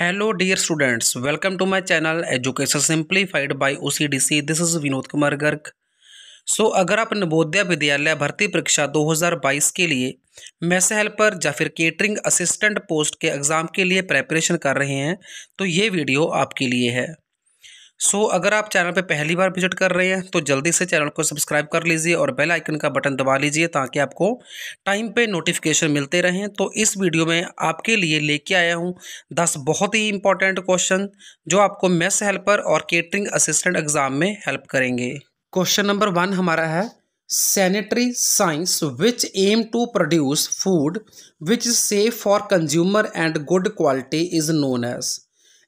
Hello dear students welcome to my channel education simplified by OCDC this is Vinod Kumar Garg so अगर आप नवोदय विद्यालय भर्ती परीक्षा 2022 के लिए मैसे हेल्पर या फिर केटरिंग असिस्टेंट पोस्ट के एग्ज़ाम के लिए प्रेपरेशन कर रहे हैं तो ये वीडियो आपके लिए है सो so, अगर आप चैनल पर पहली बार विजिट कर रहे हैं तो जल्दी से चैनल को सब्सक्राइब कर लीजिए और बेल आइकन का बटन दबा लीजिए ताकि आपको टाइम पे नोटिफिकेशन मिलते रहें तो इस वीडियो में आपके लिए लेके आया हूँ दस बहुत ही इंपॉर्टेंट क्वेश्चन जो आपको मेस हेल्पर और केटरिंग असिस्टेंट एग्ज़ाम में हेल्प करेंगे क्वेश्चन नंबर वन हमारा है sanitary science which aim to produce food which is safe for consumer and good quality is known as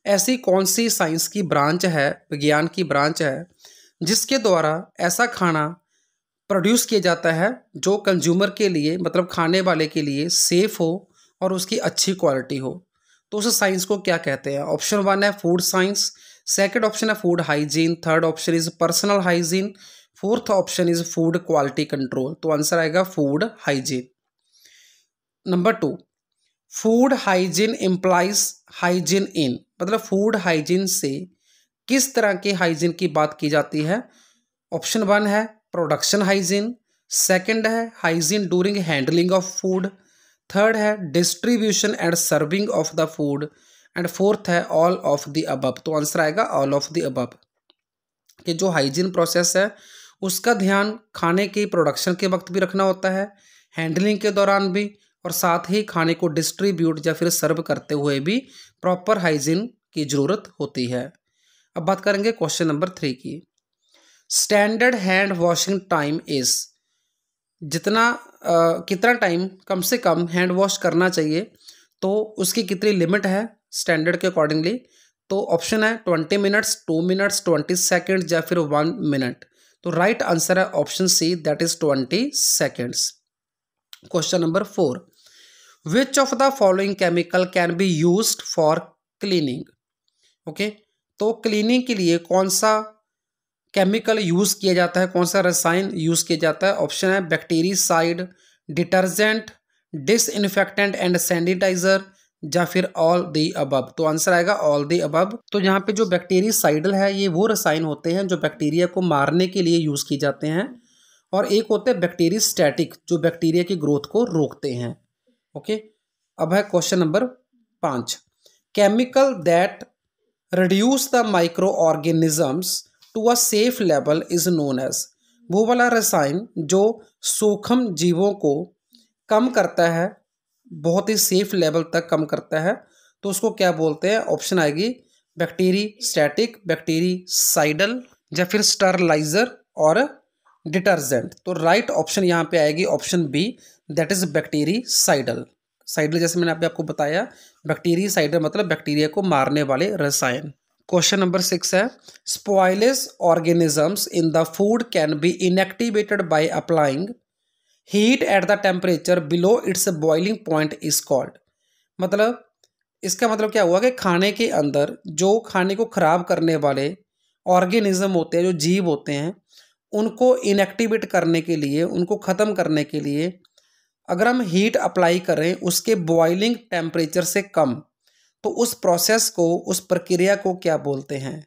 ऐसी कौन सी साइंस की ब्रांच है विज्ञान की ब्रांच है जिसके द्वारा ऐसा खाना प्रोड्यूस किया जाता है जो कंज्यूमर के लिए मतलब खाने वाले के लिए सेफ़ हो और उसकी अच्छी क्वालिटी हो तो उस साइंस को क्या कहते हैं ऑप्शन वन है फूड साइंस सेकंड ऑप्शन है food hygiene third option is personal hygiene fourth option is food quality control तो आंसर आएगा food hygiene number two food hygiene implies hygiene in मतलब फूड हाइजीन से किस तरह के hygiene की बात की जाती है ऑप्शन वन है प्रोडक्शन हाइजीन सेकंड है hygiene during handling of food third है distribution and serving of the food and fourth है ऑल ऑफ द अबब तो आंसर आएगा ऑल ऑफ द अबब कि जो हाइजीन प्रोसेस है उसका ध्यान खाने के प्रोडक्शन के वक्त भी रखना होता है हैंडलिंग के दौरान भी और साथ ही खाने को डिस्ट्रीब्यूट या फिर सर्व करते हुए भी प्रॉपर हाइजीन की ज़रूरत होती है अब बात करेंगे क्वेश्चन नंबर थ्री की standard hand washing time is जितना आ, कितना टाइम कम से कम हैंड वॉश करना चाहिए तो उसकी कितनी लिमिट है स्टैंडर्ड के अकॉर्डिंगली तो ऑप्शन है twenty minutes two minutes twenty second या फिर वन मिनट तो राइट right आंसर है option C that is twenty seconds question number four which of the following chemical can be use for cleaning okay तो cleaning के लिए कौन सा chemical use किया जाता है कौन सा रसायन यूज़ किया जाता है ऑप्शन है bactericide detergent disinfectant and sanitiser या फिर ऑल द अबब तो आंसर आएगा ऑल द अबब तो यहाँ पे जो बैक्टीरियासाइडल है ये वो रसायन होते हैं जो बैक्टीरिया को मारने के लिए यूज़ किए जाते हैं और एक होते हैं बैक्टीरिया स्टैटिक जो बैक्टीरिया की ग्रोथ को रोकते हैं ओके अब है क्वेश्चन नंबर पाँच chemical that reduce the microorganisms to a safe level is known as वो वाला रसायन जो सूक्ष्म जीवों को कम करता है बहुत ही सेफ लेवल तक कम करता है तो उसको क्या बोलते हैं ऑप्शन आएगी बैक्टीरी स्टैटिक बैक्टीरी साइडल या फिर स्टरलाइजर और डिटर्जेंट तो राइट ऑप्शन यहाँ पे आएगी option B that is bactericidal cidal जैसे मैंने आपको बताया बैक्टीरी साइडल मतलब बैक्टीरिया को मारने वाले रसायन क्वेश्चन नंबर सिक्स है spoilage organisms in the food can be inactivated by applying heat at the temperature below its boiling point is called मतलब इसका मतलब क्या हुआ कि खाने के अंदर जो खाने को ख़राब करने वाले ऑर्गेनिज्म होते हैं जो जीव होते हैं उनको इनएक्टिवेट करने के लिए उनको ख़त्म करने के लिए अगर हम हीट अप्लाई करें उसके बॉइलिंग टेम्परेचर से कम तो उस प्रोसेस को उस प्रक्रिया को क्या बोलते हैं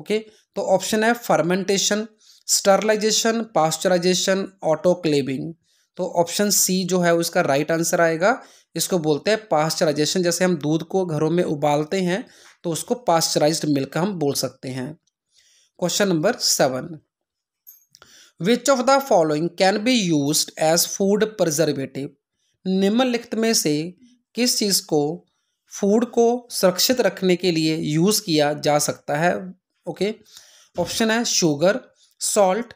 ओके तो ऑप्शन है फर्मेंटेशन स्टरलाइजेशन पास्चराइजेशन ऑटोक्लेविंग तो ऑप्शन सी जो है उसका राइट आंसर आएगा इसको बोलते हैं पास्चराइजेशन जैसे हम दूध को घरों में उबालते हैं तो उसको पास्चराइज मिल्क हम बोल सकते हैं question number seven which of the following can be use as food preservative निम्नलिखित में से किस चीज़ को फूड को सुरक्षित रखने के लिए यूज़ किया जा सकता है ओके ऑप्शन है शुगर सॉल्ट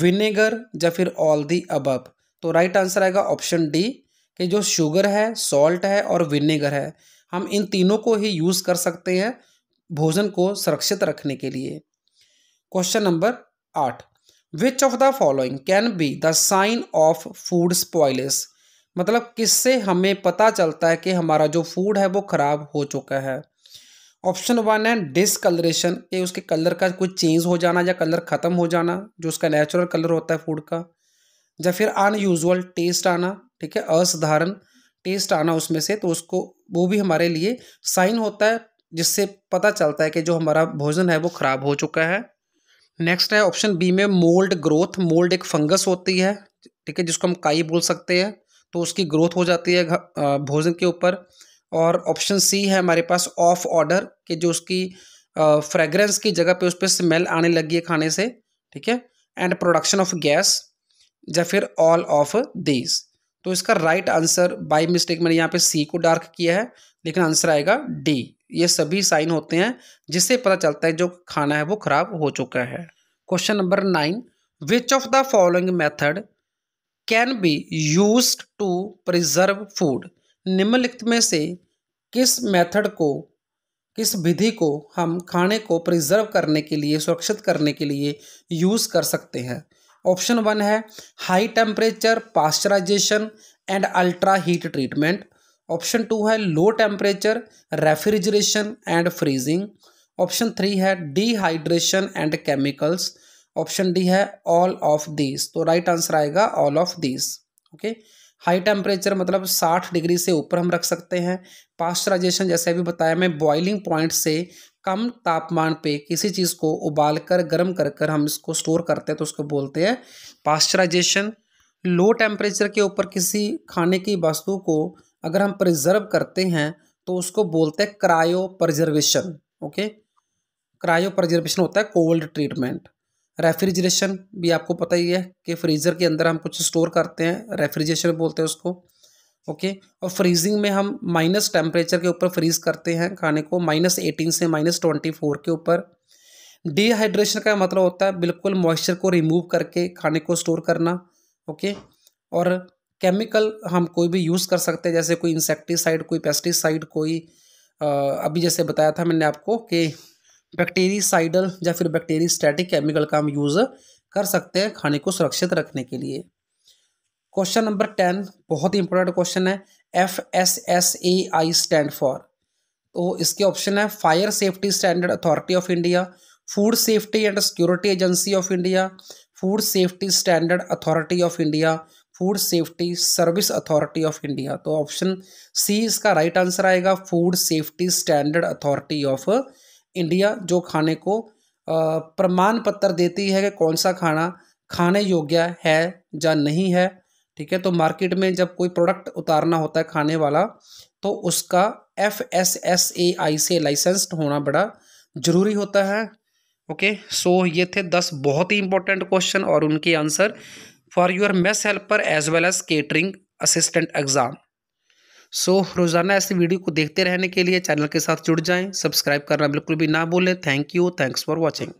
विनेगर या फिर ऑल दी अबब तो राइट आंसर आएगा ऑप्शन डी कि जो शुगर है सॉल्ट है और विनेगर है हम इन तीनों को ही यूज़ कर सकते हैं भोजन को सुरक्षित रखने के लिए क्वेश्चन नंबर आठ which of the following can be the sign of food spoilage मतलब किससे हमें पता चलता है कि हमारा जो फूड है वो ख़राब हो चुका है ऑप्शन वन है डिसकलरेशन कि उसके कलर का कुछ चेंज हो जाना या कलर ख़त्म हो जाना जो उसका नेचुरल कलर होता है फूड का या फिर अनयूजल टेस्ट आना ठीक है असाधारण टेस्ट आना उसमें से तो उसको वो भी हमारे लिए साइन होता है जिससे पता चलता है कि जो हमारा भोजन है वो ख़राब हो चुका है नेक्स्ट है ऑप्शन बी में मोल्ड ग्रोथ मोल्ड एक फंगस होती है ठीक है जिसको हम काई बोल सकते हैं तो उसकी ग्रोथ हो जाती है भोजन के ऊपर और ऑप्शन सी है हमारे पास ऑफ ऑर्डर कि जो उसकी फ्रेगरेंस की जगह पे उस पर स्मेल आने लगी है खाने से ठीक है एंड प्रोडक्शन ऑफ गैस या फिर ऑल ऑफ दीज तो इसका राइट आंसर बाई मिस्टेक मैंने यहाँ पे सी को डार्क किया है लेकिन आंसर आएगा डी ये सभी साइन होते हैं जिससे पता चलता है जो खाना है वो खराब हो चुका है question number nine which of the following method can be use to preserve food निम्नलिखित में से किस मेथड को किस विधि को हम खाने को प्रिजर्व करने के लिए सुरक्षित करने के लिए यूज़ कर सकते हैं ऑप्शन वन है high temperature pasteurisation and ultra heat treatment option two है low temperature refrigeration and freezing option three है dehydration and chemicals option D है ऑल ऑफ दिस तो राइट आंसर आएगा all of this okay high temperature मतलब 60 degree से ऊपर हम रख सकते हैं पास्चराइजेशन जैसे अभी बताया मैं बॉइलिंग पॉइंट से कम तापमान पे किसी चीज़ को उबाल कर गर्म कर कर हम इसको स्टोर करते हैं तो उसको बोलते हैं पास्चराइजेशन लो टेम्परेचर के ऊपर किसी खाने की वस्तु को अगर हम प्रिजर्व करते हैं तो उसको बोलते हैं cryopreservation okay cryopreservation होता है कोल्ड ट्रीटमेंट रेफ्रिजरेशन भी आपको पता ही है कि फ्रीज़र के अंदर हम कुछ स्टोर करते हैं रेफ्रिजरेशन बोलते हैं उसको ओके okay? और फ्रीजिंग में हम माइनस टेम्परेचर के ऊपर फ्रीज करते हैं खाने को माइनस एटीन से माइनस ट्वेंटी फोर के ऊपर डिहाइड्रेशन का मतलब होता है बिल्कुल मॉइस्चर को रिमूव करके खाने को स्टोर करना ओके okay? और केमिकल हम कोई भी यूज़ कर सकते हैं जैसे कोई इंसेक्टिसाइड कोई पेस्टिसाइड कोई आ, अभी जैसे बताया था मैंने आपको कि बैक्टीरिसाइडल या फिर बैक्टीरिया स्टैटिक केमिकल का हम यूज़ कर सकते हैं खाने को सुरक्षित रखने के लिए क्वेश्चन नंबर टेन बहुत ही इंपॉर्टेंट क्वेश्चन है F S S A I stand for तो इसके ऑप्शन है fire safety standard authority of India food safety and security agency of India food safety standard authority of India food safety service authority of India तो option C इसका right answer आएगा food safety standard authority of India जो खाने को प्रमाण पत्र देती है कि कौन सा खाना खाने योग्य है या नहीं है ठीक है तो मार्केट में जब कोई प्रोडक्ट उतारना होता है खाने वाला तो उसका F S S A I से लाइसेंस्ड होना बड़ा ज़रूरी होता है ओके सो ये थे दस बहुत ही इंपॉर्टेंट क्वेश्चन और उनके answer for your mess helper as well as catering assistant exam so रोज़ाना ऐसी वीडियो को देखते रहने के लिए चैनल के साथ जुड़ जाएं सब्सक्राइब करना बिल्कुल भी ना भूलें thank you thanks for watching